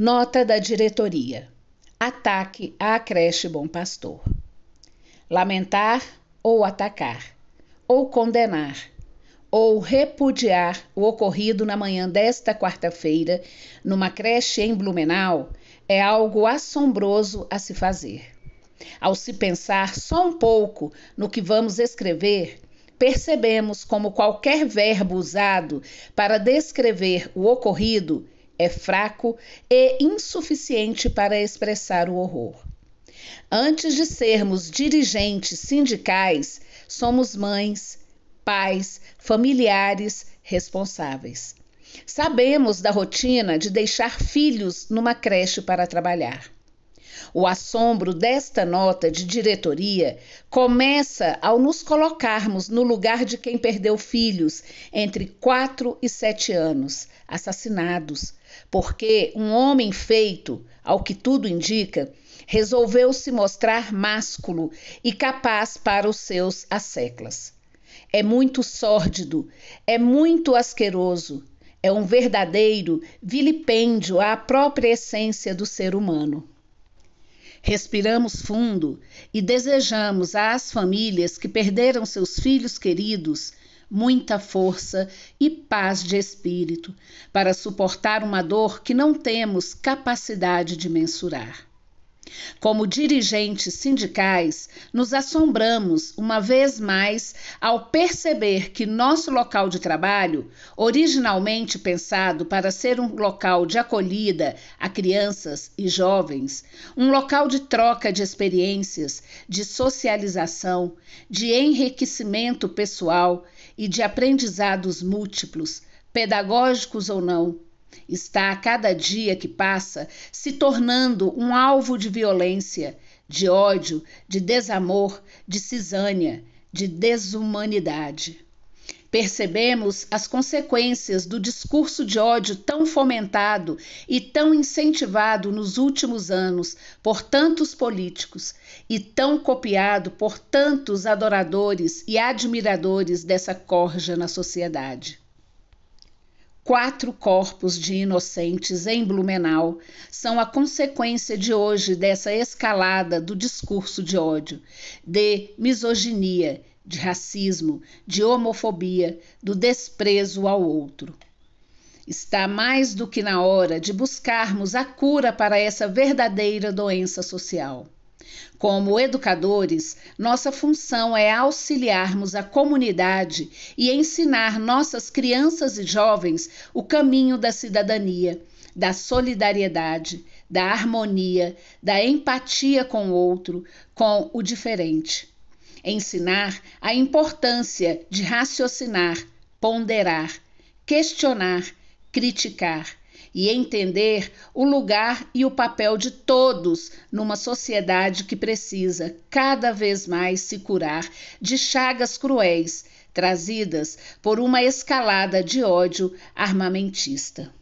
Nota da diretoria: ataque à creche Bom Pastor. Lamentar ou atacar, ou condenar, ou repudiar o ocorrido na manhã desta quarta-feira numa creche em Blumenau é algo assombroso a se fazer. Ao se pensar só um pouco no que vamos escrever, percebemos como qualquer verbo usado para descrever o ocorrido é fraco e insuficiente para expressar o horror. Antes de sermos dirigentes sindicais, somos mães, pais, familiares responsáveis. Sabemos da rotina de deixar filhos numa creche para trabalhar. O assombro desta nota de diretoria começa ao nos colocarmos no lugar de quem perdeu filhos entre 4 e 7 anos, assassinados, porque um homem feito, ao que tudo indica, resolveu se mostrar másculo e capaz para os seus asseclas. É muito sórdido, é muito asqueroso, é um verdadeiro vilipêndio à própria essência do ser humano. Respiramos fundo e desejamos às famílias que perderam seus filhos queridos muita força e paz de espírito para suportar uma dor que não temos capacidade de mensurar. Como dirigentes sindicais, nos assombramos uma vez mais ao perceber que nosso local de trabalho, originalmente pensado para ser um local de acolhida a crianças e jovens, um local de troca de experiências, de socialização, de enriquecimento pessoal e de aprendizados múltiplos, pedagógicos ou não, Está a cada dia que passa se tornando um alvo de violência, de ódio, de desamor, de cisânia, de desumanidade. Percebemos as consequências do discurso de ódio tão fomentado e tão incentivado nos últimos anos por tantos políticos e tão copiado por tantos adoradores e admiradores dessa corja na sociedade. Quatro corpos de inocentes em Blumenau são a consequência de hoje dessa escalada do discurso de ódio, de misoginia, de racismo, de homofobia, do desprezo ao outro. Está mais do que na hora de buscarmos a cura para essa verdadeira doença social. Como educadores, nossa função é auxiliarmos a comunidade e ensinar nossas crianças e jovens o caminho da cidadania, da solidariedade, da harmonia, da empatia com o outro, com o diferente. Ensinar a importância de raciocinar, ponderar, questionar, criticar e entender o lugar e o papel de todos numa sociedade que precisa cada vez mais se curar de chagas cruéis trazidas por uma escalada de ódio armamentista.